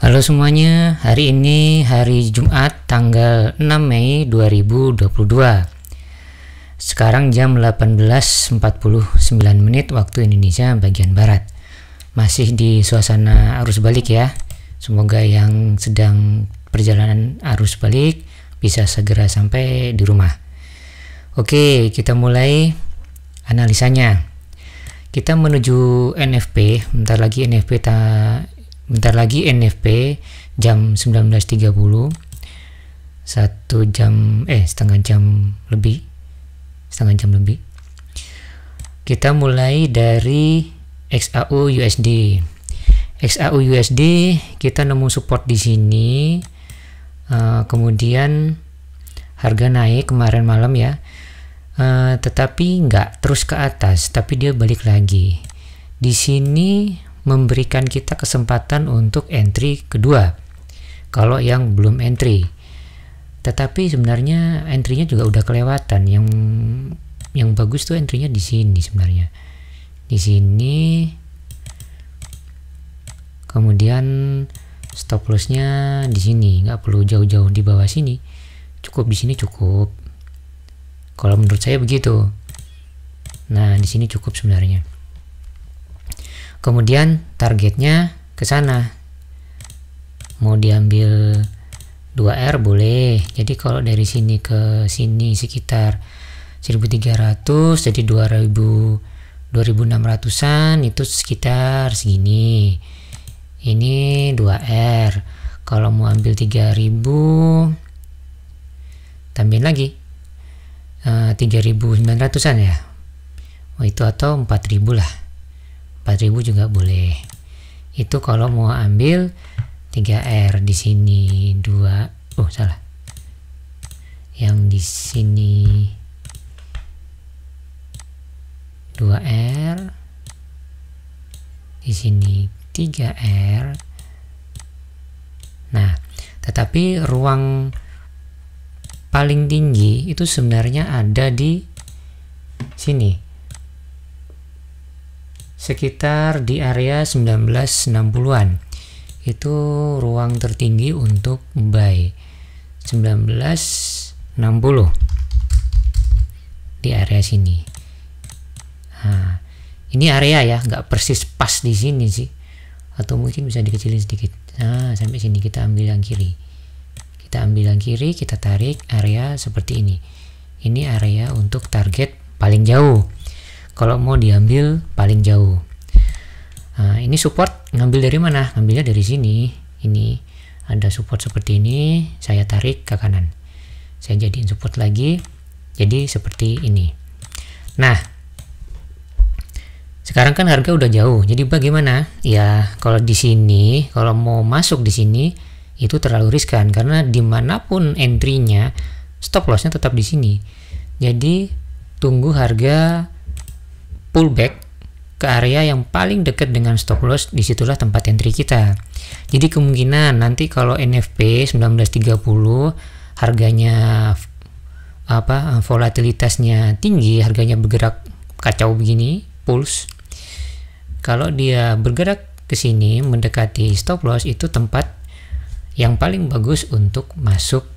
Halo semuanya, hari ini hari Jumat tanggal 6 Mei 2022. Sekarang jam 18.49 menit waktu Indonesia bagian Barat. Masih di suasana arus balik ya. Semoga yang sedang perjalanan arus balik bisa segera sampai di rumah. Oke, kita mulai analisanya. Kita menuju NFP, bentar lagi NFP ta bentar lagi NFP jam 19.30 satu jam eh setengah jam lebih setengah jam lebih kita mulai dari XAU USD XAU USD kita nemu support di sini uh, kemudian harga naik kemarin malam ya uh, tetapi nggak terus ke atas tapi dia balik lagi di sini memberikan kita kesempatan untuk entry kedua kalau yang belum entry tetapi sebenarnya entri-nya juga udah kelewatan yang yang bagus tuh entri-nya di sini sebenarnya di sini kemudian stop loss-nya di sini nggak perlu jauh-jauh di bawah sini cukup di sini cukup kalau menurut saya begitu nah di sini cukup sebenarnya kemudian targetnya ke sana mau diambil 2R boleh jadi kalau dari sini ke sini sekitar 1300 jadi 2000 2600an itu sekitar segini ini 2R kalau mau ambil 3000 tambahin lagi e, eh, 3900an ya oh, itu atau 4000 lah 4000 juga boleh itu kalau mau ambil 3R di sini 2 oh salah yang di sini 2R di sini 3R nah tetapi ruang paling tinggi itu sebenarnya ada di sini sekitar di area 1960-an itu ruang tertinggi untuk buy 1960 di area sini nah, ini area ya nggak persis pas di sini sih atau mungkin bisa dikecilin sedikit nah sampai sini kita ambil yang kiri kita ambil yang kiri kita tarik area seperti ini ini area untuk target paling jauh kalau mau diambil paling jauh nah, ini support ngambil dari mana ngambilnya dari sini ini ada support seperti ini saya tarik ke kanan saya jadiin support lagi jadi seperti ini nah sekarang kan harga udah jauh jadi bagaimana ya kalau di sini kalau mau masuk di sini itu terlalu riskan karena dimanapun entry-nya stop loss-nya tetap di sini jadi tunggu harga pullback ke area yang paling dekat dengan stop loss disitulah tempat entry kita jadi kemungkinan nanti kalau NFP 1930 harganya apa volatilitasnya tinggi harganya bergerak kacau begini pulse kalau dia bergerak ke sini mendekati stop loss itu tempat yang paling bagus untuk masuk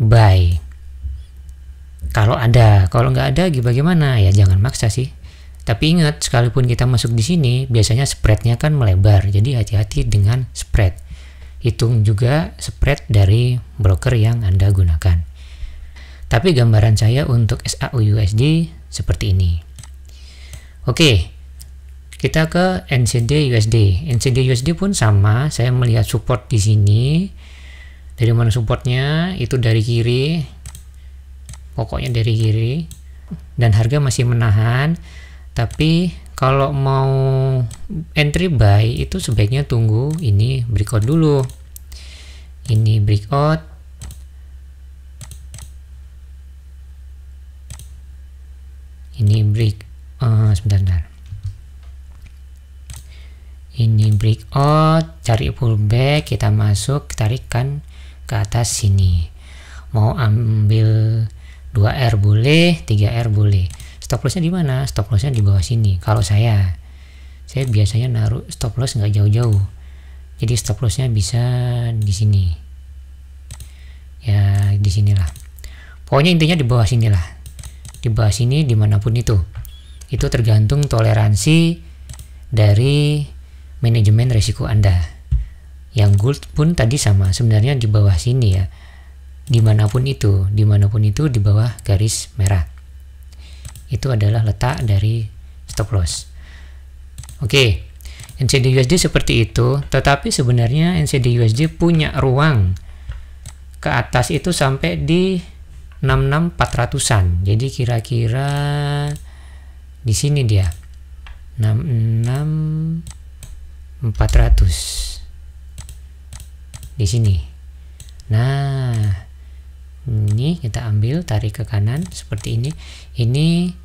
buy kalau ada kalau nggak ada bagaimana ya jangan maksa sih tapi ingat, sekalipun kita masuk di sini, biasanya spreadnya kan melebar, jadi hati-hati dengan spread. Hitung juga spread dari broker yang Anda gunakan. Tapi gambaran saya untuk SAUUSD seperti ini. Oke, kita ke NCD USD. NCD USD pun sama, saya melihat support di sini. Dari mana supportnya? Itu dari kiri. Pokoknya dari kiri. Dan harga masih menahan tapi kalau mau entry buy itu sebaiknya tunggu ini breakout dulu ini breakout ini break uh, sebentar, sebentar ini breakout cari pullback kita masuk tarikan ke atas sini mau ambil 2R boleh 3R boleh stop lossnya di mana stop lossnya di bawah sini kalau saya saya biasanya naruh stop loss nggak jauh-jauh jadi stop lossnya bisa di sini ya di sinilah pokoknya intinya di bawah sinilah di bawah sini dimanapun itu itu tergantung toleransi dari manajemen risiko anda yang gold pun tadi sama sebenarnya di bawah sini ya dimanapun itu dimanapun itu di bawah garis merah itu adalah letak dari stop loss. Oke, okay. NCD USD seperti itu, tetapi sebenarnya NCD USD punya ruang ke atas itu sampai di 66400-an. Jadi kira-kira di sini dia. 66400. Di sini. Nah, ini kita ambil tarik ke kanan seperti ini. Ini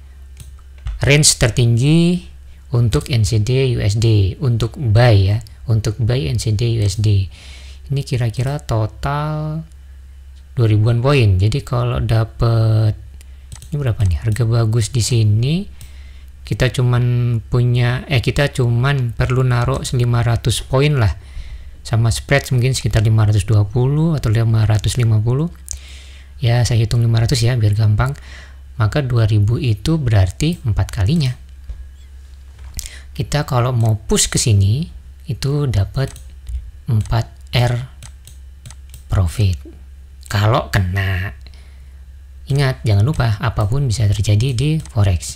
range tertinggi untuk NCD USD untuk buy ya untuk buy NCD USD ini kira-kira total 2000-an poin jadi kalau dapet ini berapa nih harga bagus di sini kita cuman punya eh kita cuman perlu naruh 500 poin lah sama spread mungkin sekitar 520 atau 550 ya saya hitung 500 ya biar gampang maka 2000 itu berarti 4 kalinya. Kita kalau mau push ke sini, itu dapat 4R profit. Kalau kena. Ingat, jangan lupa apapun bisa terjadi di forex.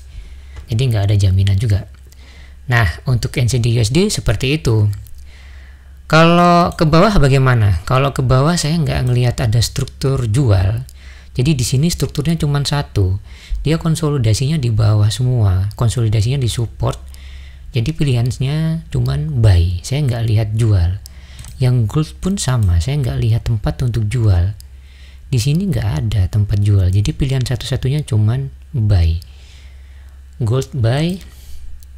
Jadi nggak ada jaminan juga. Nah, untuk NCD USD seperti itu. Kalau ke bawah bagaimana? Kalau ke bawah saya nggak ngelihat ada struktur jual. Jadi di sini strukturnya cuma satu. Dia konsolidasinya di bawah semua, konsolidasinya di support. Jadi pilihannya cuma buy. Saya nggak lihat jual. Yang gold pun sama, saya nggak lihat tempat untuk jual. Di sini nggak ada tempat jual. Jadi pilihan satu-satunya cuma buy. Gold buy,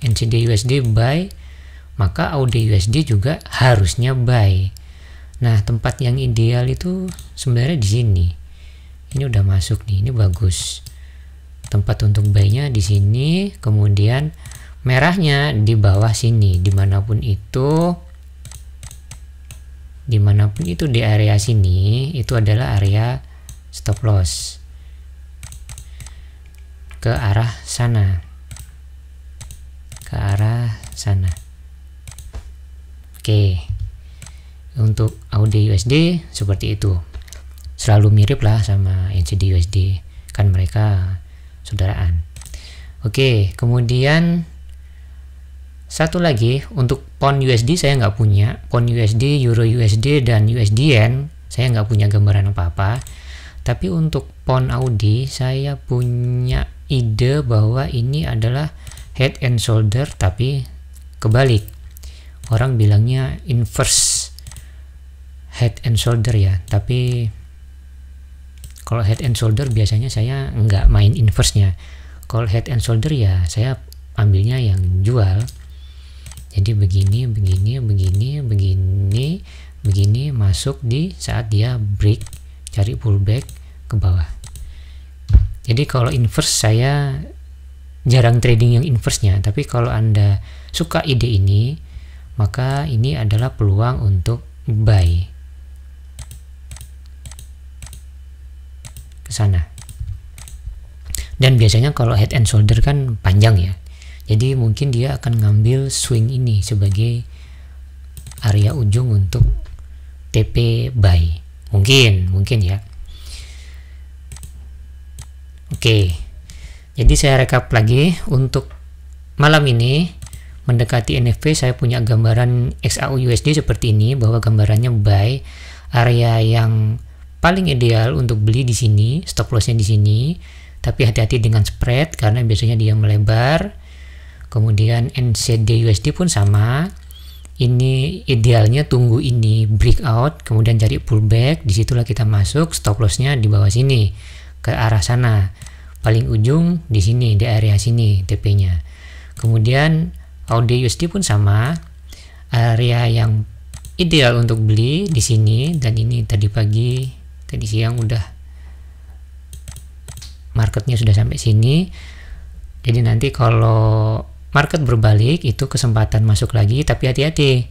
NCD USD buy, maka AUD USD juga harusnya buy. Nah, tempat yang ideal itu sebenarnya di sini ini udah masuk nih ini bagus tempat untuk bayinya di sini kemudian merahnya di bawah sini dimanapun itu dimanapun itu di area sini itu adalah area stop loss ke arah sana ke arah sana oke untuk AUD USD seperti itu selalu mirip lah sama NCD USD kan mereka saudaraan oke kemudian satu lagi untuk pon USD saya nggak punya Pon USD euro USD dan USD yen saya nggak punya gambaran apa-apa tapi untuk pon Audi saya punya ide bahwa ini adalah head and shoulder tapi kebalik orang bilangnya inverse head and shoulder ya tapi kalau head and shoulder biasanya saya nggak main inverse-nya. Kalau head and shoulder ya saya ambilnya yang jual. Jadi begini, begini, begini, begini, begini masuk di saat dia break, cari pullback ke bawah. Jadi kalau inverse saya jarang trading yang inverse-nya, tapi kalau Anda suka ide ini, maka ini adalah peluang untuk buy. sana. Dan biasanya kalau head and shoulder kan panjang ya. Jadi mungkin dia akan ngambil swing ini sebagai area ujung untuk TP buy. Mungkin, mungkin ya. Oke. Jadi saya rekap lagi untuk malam ini mendekati NFP saya punya gambaran XAU USD seperti ini bahwa gambarannya buy area yang paling ideal untuk beli di sini, stop lossnya di sini, tapi hati-hati dengan spread karena biasanya dia melebar. Kemudian NCD USD pun sama. Ini idealnya tunggu ini breakout, kemudian cari pullback, disitulah kita masuk stop lossnya di bawah sini, ke arah sana. Paling ujung di sini, di area sini TP-nya. Kemudian AUD USD pun sama, area yang ideal untuk beli di sini dan ini tadi pagi tadi siang udah marketnya sudah sampai sini jadi nanti kalau market berbalik itu kesempatan masuk lagi tapi hati-hati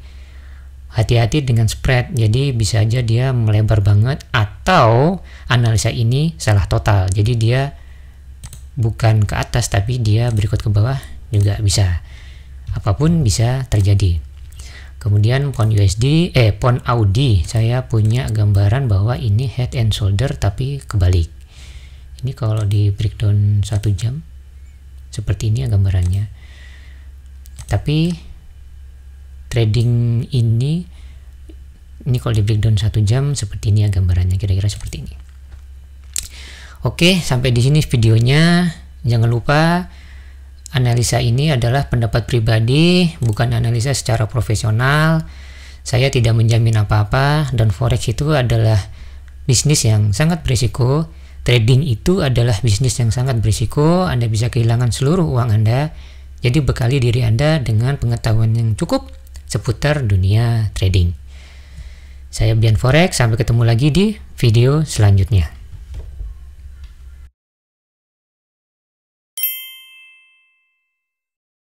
hati-hati dengan spread jadi bisa aja dia melebar banget atau analisa ini salah total jadi dia bukan ke atas tapi dia berikut ke bawah juga bisa apapun bisa terjadi Kemudian pon USD, eh pon Audi, saya punya gambaran bahwa ini head and shoulder tapi kebalik. Ini kalau di breakdown satu jam, seperti ini ya gambarannya. Tapi trading ini, ini kalau di breakdown satu jam seperti ini ya gambarannya, kira-kira seperti ini. Oke, sampai di sini videonya. Jangan lupa Analisa ini adalah pendapat pribadi, bukan analisa secara profesional. Saya tidak menjamin apa-apa dan forex itu adalah bisnis yang sangat berisiko. Trading itu adalah bisnis yang sangat berisiko. Anda bisa kehilangan seluruh uang Anda. Jadi bekali diri Anda dengan pengetahuan yang cukup seputar dunia trading. Saya Bian Forex, sampai ketemu lagi di video selanjutnya.